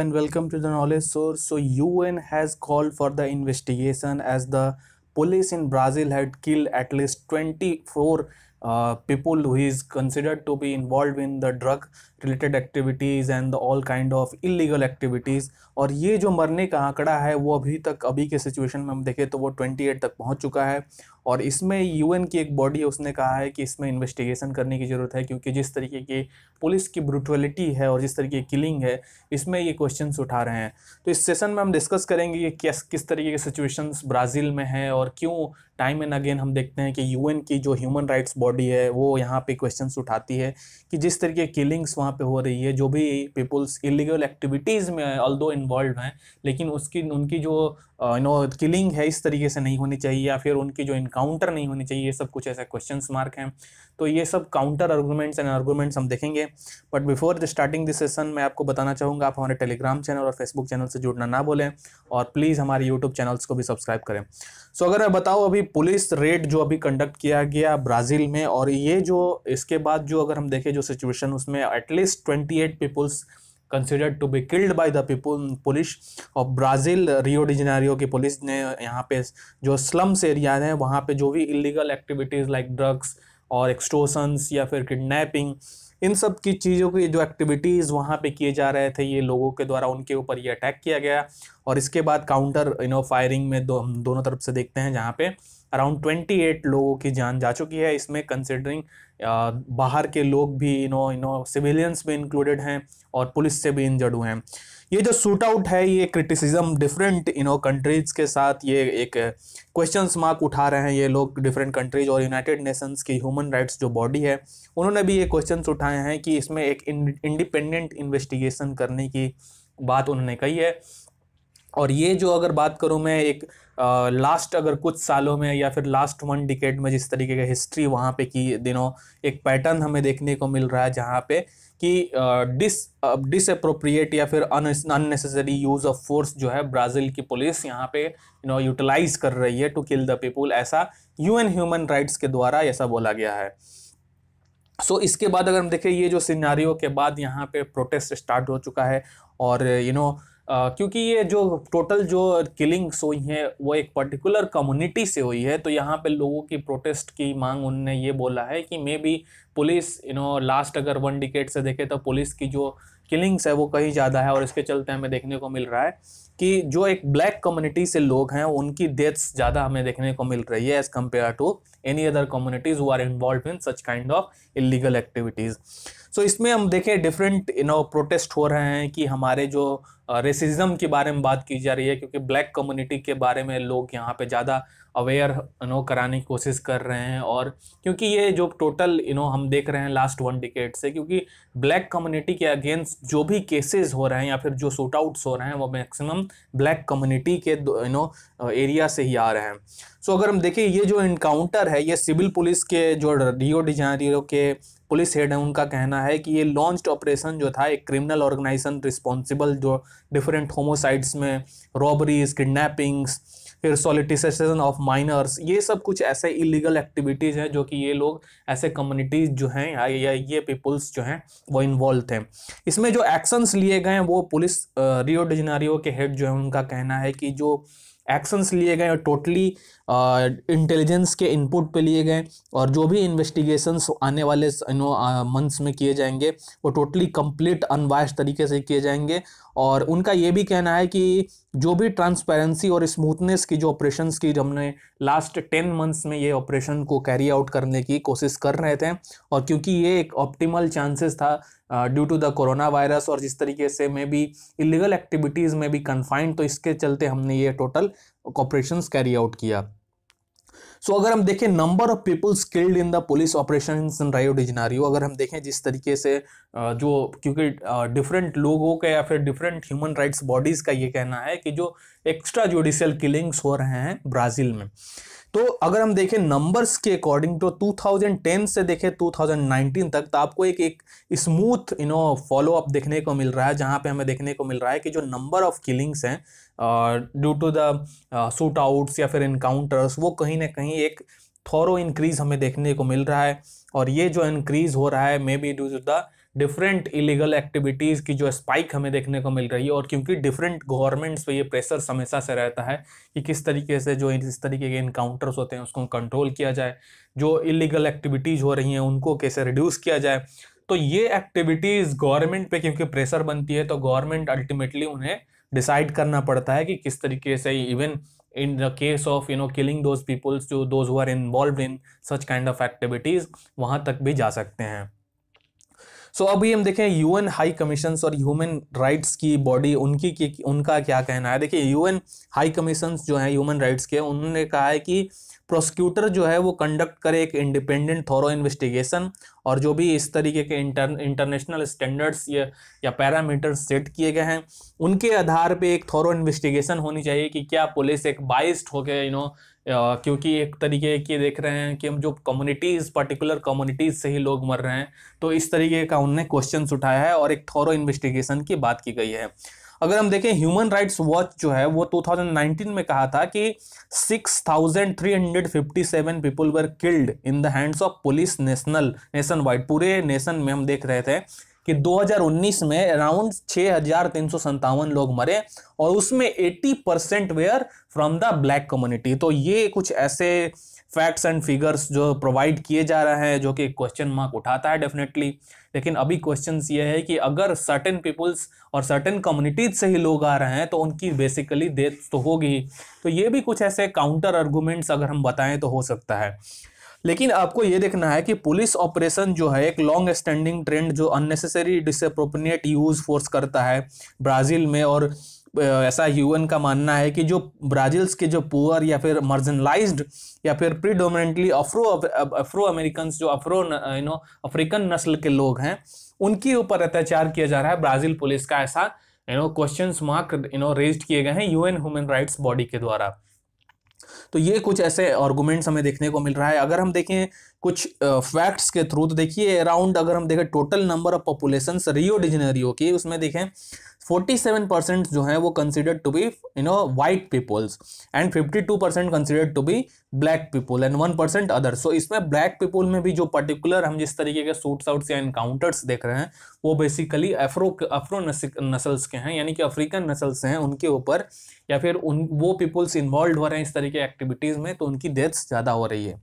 and welcome to the knowledge source so un has called for the investigation as the police in brazil had killed at least 24 uh, people who is considered to be involved in the drug related activities and the all kind of illegal activities और ये जो मरने का आंकड़ा है वो अभी तक अभी के सिचुएशन में हम देखें तो वो 28 तक पहुंच चुका है और इसमें यूएन की एक बॉडी है उसने कहा है कि इसमें इन्वेस्टिगेशन करने की ज़रूरत है क्योंकि जिस तरीके की पुलिस की ब्रूटलिटी है और जिस तरीके की किलिंग है इसमें ये क्वेश्चन उठा रहे हैं तो इस सेशन में हम डिस्कस करेंगे कि किस किस तरीके के सिचुएशंस ब्राज़ील में हैं और क्यों टाइम एंड अगेन हम देखते हैं कि यू की जो ह्यूमन राइट्स बॉडी है वो यहाँ पर क्वेश्चन उठाती है कि जिस तरीके किलिंग्स वहाँ पर हो रही है जो भी पीपुल्स इलीगल एक्टिविटीज़ में ऑल दो इन्वॉल्व हैं लेकिन उसकी उनकी जो नो किलिंग है इस तरीके से नहीं होनी चाहिए या फिर उनकी जो इनकाउंटर नहीं होनी चाहिए ये सब कुछ ऐसे क्वेश्चन मार्क हैं तो ये सब काउंटर आर्गूमेंट्स एंड आर्गूमेंट्स हम देखेंगे but before the starting this session मैं आपको बताना चाहूँगा आप हमारे टेलीग्राम चैनल और फेसबुक चैनल से जुड़ना ना बोलें और प्लीज़ हमारे यूट्यूब चैनल्स को भी सब्सक्राइब करें सो so, अगर मैं बताओ अभी पुलिस रेड जो अभी कंडक्ट किया गया ब्राज़ील में और ये जो इसके बाद जो अगर हम देखें जो सिचुएशन उसमें at least twenty eight peoples considered to be killed by the people police और ब्राज़ील रियो डिजनारियो की पुलिस ने यहाँ पे जो स्लम्स एरिया हैं वहाँ पे जो भी इलीगल एक्टिविटीज़ लाइक ड्रग्स और एक्सट्रोसन्स या फिर किडनैपिंग इन सब की चीज़ों की जो एक्टिविटीज़ वहाँ पे किए जा रहे थे ये लोगों के द्वारा उनके ऊपर ये अटैक किया गया और इसके बाद काउंटर यू नो फायरिंग में दो, दोनों तरफ से देखते हैं जहाँ पे अराउंड ट्वेंटी एट लोगों की जान जा चुकी है इसमें कंसिडरिंग बाहर के लोग भी इनो इनो सिविलियंस भी इंक्लूडेड हैं और पुलिस से भी इंजर्ड हुए हैं ये जो सूट आउट है ये क्रिटिसिज्म डिफरेंट इनो कंट्रीज़ के साथ ये एक क्वेश्चन मार्क उठा रहे हैं ये लोग डिफरेंट कंट्रीज और यूनाइटेड नेशंस की ह्यूमन राइट्स जो बॉडी है उन्होंने भी ये क्वेश्चन उठाए हैं कि इसमें एक इंडिपेंडेंट इन्वेस्टिगेशन करने की बात उन्होंने कही है और ये जो अगर बात करूँ मैं एक लास्ट अगर कुछ सालों में या फिर लास्ट वन डिकेड में जिस तरीके का हिस्ट्री वहाँ पे की दिनों एक पैटर्न हमें देखने को मिल रहा है जहाँ पे कि डिस डिसअप्रोप्रिएट या फिर अननेसेसरी यूज़ ऑफ फोर्स जो है ब्राज़ील की पुलिस यहाँ पे यू नो यूटिलाइज कर रही है टू किल द पीपुल ऐसा यू ह्यूमन राइट्स के द्वारा ऐसा बोला गया है सो so, इसके बाद अगर हम देखें ये जो सिनारियों के बाद यहाँ पे प्रोटेस्ट स्टार्ट हो चुका है और यू you नो know, क्योंकि ये जो टोटल जो किलिंग्स हुई हैं वो एक पर्टिकुलर कम्युनिटी से हुई है तो यहाँ पे लोगों की प्रोटेस्ट की मांग उनने ये बोला है कि maybe police you know last अगर वन डिकेट से देखें तो पुलिस की जो किलिंग्स है वो कहीं ज़्यादा है और इसके चलते हमें देखने को मिल रहा है कि जो एक ब्लैक कम्युनिटी से लोग हैं उनकी डेथ्स ज़्यादा हमें देखने को मिल रही है as compare to any other communities who are involve in such kind of illegal activities so so, इसमें हम देखें डिफरेंट यू नो प्रोटेस्ट हो रहे हैं कि हमारे जो रेसिज्म uh, के बारे में बात की जा रही है क्योंकि ब्लैक कम्युनिटी के बारे में लोग यहाँ पे ज़्यादा अवेयर यू नो कराने की कोशिश कर रहे हैं और क्योंकि ये जो टोटल यू नो हम देख रहे हैं लास्ट वन डिकेट से क्योंकि ब्लैक कम्युनिटी के अगेंस्ट जो भी केसेस हो रहे हैं या फिर जो शूट आउट्स हो रहे हैं वो मैक्सिमम ब्लैक कम्युनिटी के यू नो एरिया से ही आ रहे हैं सो so, अगर हम देखें ये जो इनकाउंटर है ये सिविल पुलिस के जो रियो डिजाइन के पुलिस हेड है उनका कहना है कि ये लॉन्च ऑपरेशन जो था एक क्रिमिनल ऑर्गेनाइजेशन रिस्पॉन्सिबल जो डिफरेंट होमोसाइड्स में रॉबरीज किडनैपिंग्स फिर सॉलिटिसन ऑफ माइनर्स ये सब कुछ ऐसे इलीगल एक्टिविटीज़ हैं जो कि ये लोग ऐसे कम्युनिटीज़ जो हैं या, या ये पीपल्स जो हैं वो इन्वॉल्व थे इसमें जो एक्शंस लिए गए हैं वो पुलिस रियो डिजनारियो के हेड जो है उनका कहना है कि जो एक्शंस लिए गए और टोटली इंटेलिजेंस के इनपुट पे लिए गए और जो भी इन्वेस्टिगेशंस आने वाले नो मंथ्स में किए जाएंगे वो टोटली कंप्लीट अनवाइज तरीके से किए जाएंगे और उनका ये भी कहना है कि जो भी ट्रांसपेरेंसी और स्मूथनेस की जो ऑपरेशंस की जो हमने लास्ट टेन मंथ्स में ये ऑपरेशन को कैरी आउट करने की कोशिश कर रहे थे और क्योंकि ये एक ऑप्टिमल चांसेस था due to the corona virus और जिस तरीके से मे भी इलीगल एक्टिविटीज़ में भी कन्फाइंड तो इसके चलते हमने ये टोटल ऑपरेशंस कैरी आउट किया सो so, अगर हम देखें number of peoples killed in the police operation in Rio de Janeiro अगर हम देखें जिस तरीके से जो क्योंकि डिफरेंट लोगों का या फिर डिफरेंट ह्यूमन राइट्स बॉडीज़ का ये कहना है कि जो एक्स्ट्रा जुडिशियल किलिंग्स हो रहे हैं ब्राज़ील में तो अगर हम देखें नंबर्स के अकॉर्डिंग टू तो 2010 से देखें 2019 तक तो आपको एक एक smooth you know follow up देखने को मिल रहा है जहां पे हमें देखने को मिल रहा है कि जो नंबर ऑफ किलिंग्स हैं due to the shoot outs या फिर इनकाउंटर्स वो कहीं ना कहीं एक थोरो इंक्रीज हमें देखने को मिल रहा है और ये जो इंक्रीज हो रहा है maybe due to the different illegal activities की जो स्पाइक हमें देखने को मिल रही है और क्योंकि डिफरेंट गवर्नमेंट्स पे ये प्रेशर हमेशा से रहता है कि किस तरीके से जो इस तरीके के इनकाउंटर्स होते हैं उसको कंट्रोल किया जाए जो इलीगल एक्टिविटीज़ हो रही हैं उनको कैसे रिड्यूस किया जाए तो ये एक्टिविटीज़ गवर्नमेंट पे क्योंकि प्रेशर बनती है तो गवर्नमेंट अल्टीमेटली उन्हें डिसाइड करना पड़ता है कि किस तरीके से even in the case of you know killing those peoples जो those who are involve in such kind of activities वहाँ तक भी जा सकते हैं सो so, अभी हम देखें यूएन हाई कमीशन और ह्यूमन राइट्स की बॉडी उनकी की, उनका क्या कहना है देखिए यूएन हाई कमीशन जो है ह्यूमन राइट्स के उन्होंने कहा है कि प्रोसिक्यूटर जो है वो कंडक्ट करे एक इंडिपेंडेंट थोरो इन्वेस्टिगेशन और जो भी इस तरीके के इंटर इंटरनेशनल स्टैंडर्ड्स या, या पैरामीटर सेट किए गए हैं उनके आधार पे एक थोरो इन्वेस्टिगेशन होनी चाहिए कि क्या पुलिस एक बाइस्ड होकर यू नो क्योंकि एक तरीके की देख रहे हैं कि हम जो कम्युनिटीज़ पर्टिकुलर कम्युनिटीज़ से ही लोग मर रहे हैं तो इस तरीके का उनने क्वेश्चन उठाया है और एक थोरो इन्वेस्टिगेशन की बात की गई है अगर हम देखें ह्यूमन राइट्स वॉच जो है वो 2019 में कहा था कि 6,357 people were killed in the hands of police national nationwide पूरे नेशन में हम देख रहे थे कि 2019 में अराउंड छह हजार तीन सौ लोग मरे और उसमें 80 percent were from the black community तो ये कुछ ऐसे फैक्ट्स एंड फिगर्स जो प्रोवाइड किए जा रहे हैं जो कि क्वेश्चन मार्क उठाता है डेफिनेटली लेकिन अभी क्वेश्चन ये है कि अगर सर्टेन पीपल्स और सर्टेन कम्युनिटीज से ही लोग आ रहे हैं तो उनकी बेसिकली डेथ तो होगी तो ये भी कुछ ऐसे काउंटर आर्गूमेंट्स अगर हम बताएं तो हो सकता है लेकिन आपको ये देखना है कि पुलिस ऑपरेशन जो है एक लॉन्ग स्टैंडिंग ट्रेंड जो अननेसेसरी डिसप्रोपनिएट यूज फोर्स करता है ब्राज़ील में और ऐसा यूएन का मानना है कि जो ब्राज़ील्स के जो पुअर या फिर मर्जनलाइज या फिर प्रीडोमिनेंटली अफ्रो अफ्रो अमेरिकन जो अफ्रो यू नो अफ्रीकन नस्ल के लोग हैं उनके ऊपर अत्याचार किया जा रहा है ब्राज़ील पुलिस का ऐसा you know question mark you know raise किए गए हैं यूएन ह्यूमन राइट्स बॉडी के द्वारा तो ये कुछ ऐसे आर्गूमेंट्स हमें देखने को मिल रहा है अगर हम देखें कुछ फैक्ट्स के थ्रू तो देखिए अराउंड अगर हम देखें total number of population Rio de Janeiro की उसमें देखें 47 परसेंट जो है वो considered to be you know white peoples and 52 percent considered to be black people and 1 percent other so इसमें ब्लैक पीपल में भी जो पर्टिकुलर हम जिस तरीके के सूट्स आउट्स या इनकाउंटर्स देख रहे हैं वो बेसिकली अफ्रो अफ्रो नसल्स के हैं यानी कि अफ्रीकन नसल्स हैं उनके ऊपर या फिर उन वो पीपल्स इन्वॉल्व हो रहे हैं इस तरह एक्टिविटीज़ में तो उनकी डेथ्स ज़्यादा हो रही है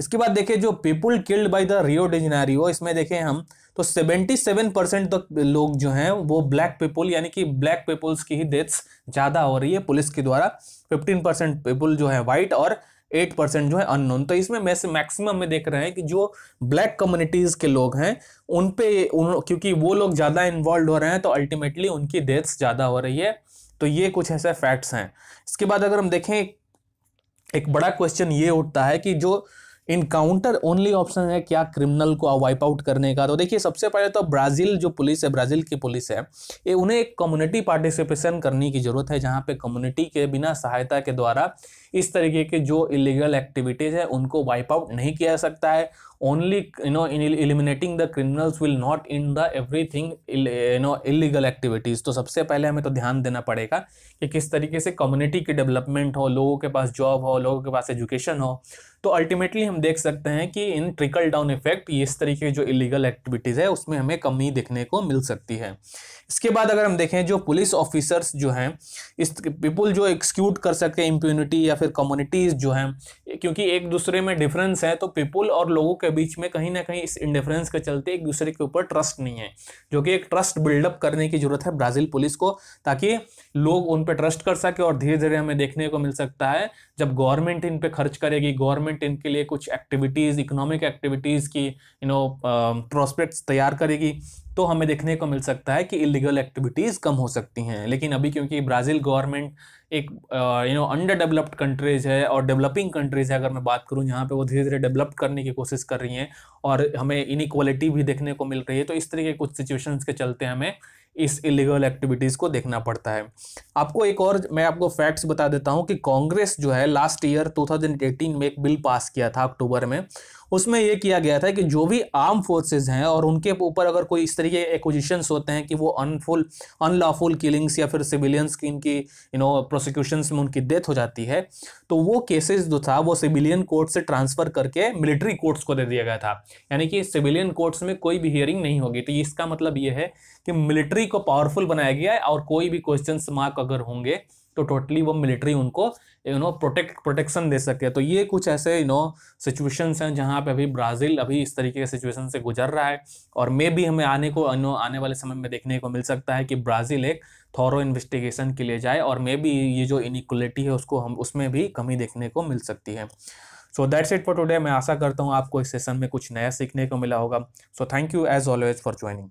इसके बाद देखिए जो people killed by the Rio de Janeiro इसमें देखें हम तो 77 परसेंट तक लोग जो हैं वो ब्लैक पीपुल यानी कि ब्लैक पीपुल्स की ही डेथ्स ज़्यादा हो रही है पुलिस के द्वारा 15 परसेंट पीपुल जो है वाइट और 8 परसेंट जो है अननोन तो इसमें मैक्सिमम में देख रहे हैं कि जो ब्लैक कम्युनिटीज़ के लोग हैं उन पे उन क्योंकि वो लोग ज़्यादा इन्वॉल्व हो रहे हैं तो अल्टीमेटली उनकी डेथ्स ज़्यादा हो रही है तो ये कुछ ऐसे फैक्ट्स हैं इसके बाद अगर हम देखें एक बड़ा क्वेश्चन ये उठता है कि जो इनकाउंटर ओनली ऑप्शन है क्या क्रिमिनल को वाइप आउट करने का तो देखिए सबसे पहले तो ब्राज़ील जो पुलिस है ब्राज़ील की पुलिस है ये उन्हें एक कम्युनिटी पार्टिसिपेशन करने की ज़रूरत है जहाँ पे कम्युनिटी के बिना सहायता के द्वारा इस तरीके के जो इलीगल एक्टिविटीज़ है उनको वाइप आउट नहीं किया सकता है only you know in eliminating the criminals will not end the everything you know illegal activities तो सबसे पहले हमें तो ध्यान देना पड़ेगा कि किस तरीके से कम्युनिटी की डेवलपमेंट हो लोगों के पास जॉब हो लोगों के पास एजुकेशन हो तो अल्टीमेटली हम देख सकते हैं कि इन ट्रिकल डाउन इफेक्ट ये इस तरीके की जो इलीगल एक्टिविटीज़ है उसमें हमें कमी देखने को मिल सकती है इसके बाद अगर हम देखें जो पुलिस ऑफिसर्स जो हैं इस पीपुल जो एक्सक्यूट कर सकते हैं इम्प्यूनिटी या फिर कम्युनिटीज़ जो हैं क्योंकि एक दूसरे में डिफरेंस है तो पीपुल और लोगों के बीच में कहीं ना कहीं इस इंडिफरेंस के चलते एक दूसरे के ऊपर ट्रस्ट नहीं है जो कि एक ट्रस्ट बिल्डअप करने की जरूरत है ब्राज़ील पुलिस को ताकि लोग उन पर ट्रस्ट कर सके और धीरे धीरे हमें देखने को मिल सकता है जब गवर्नमेंट इन पर खर्च करेगी गवर्नमेंट इनके लिए कुछ एक्टिविटीज़ इकोनॉमिक एक्टिविटीज़ की यू नो प्रोस्पेक्ट तैयार करेगी तो हमें देखने को मिल सकता है कि इलीगल एक्टिविटीज़ कम हो सकती हैं लेकिन अभी क्योंकि ब्राज़ील गवर्नमेंट एक you know underdeveloped countries है और डेवलपिंग कंट्रीज़ है अगर मैं बात करूँ जहाँ पे वो धीरे धीरे डेवलप करने की कोशिश कर रही हैं और हमें इनिक्वालिटी भी देखने को मिल रही है तो इस तरीके कुछ सिचुएशंस के चलते हमें इस इलीगल एक्टिविटीज़ को देखना पड़ता है आपको एक और मैं आपको फैक्ट्स बता देता हूँ कि कांग्रेस जो है लास्ट ईयर 2018 में एक बिल पास किया था अक्टूबर में उसमें यह किया गया था कि जो भी आर्म फोर्सेज हैं और उनके ऊपर अगर कोई इस तरीके एक्विजिशंस होते हैं कि वो अनफुल अनलॉफुल किलिंग्स या फिर सिविलियंस की इनकी यू नो प्रोसिक्यूशन में उनकी डेथ हो जाती है तो वो केसेस जो था वो सिविलियन कोर्ट से ट्रांसफर करके मिलिट्री कोर्ट्स को दे दिया गया था यानी कि सिविलियन कोर्ट्स में कोई भी हियरिंग नहीं होगी तो इसका मतलब ये है कि मिलिट्री को पावरफुल बनाया गया है और कोई भी क्वेश्चन मार्क अगर होंगे तो टोटली वो मिलिट्री उनको यू नो प्रोटेक्ट प्रोटेक्शन दे सके तो ये कुछ ऐसे यू नो सिचुएशंस हैं जहाँ पे अभी ब्राज़ील अभी इस तरीके के सिचुएशन से गुजर रहा है और मे भी हमें आने को नो आने वाले समय में देखने को मिल सकता है कि ब्राज़ील एक थॉरो इन्वेस्टिगेशन के लिए जाए और मे भी ये जो इनिक्वलिटी है उसको हम उसमें भी कमी देखने को मिल सकती है so that's it for today मैं आशा करता हूँ आपको इस सेशन में कुछ नया सीखने को मिला होगा so thank you as always for joining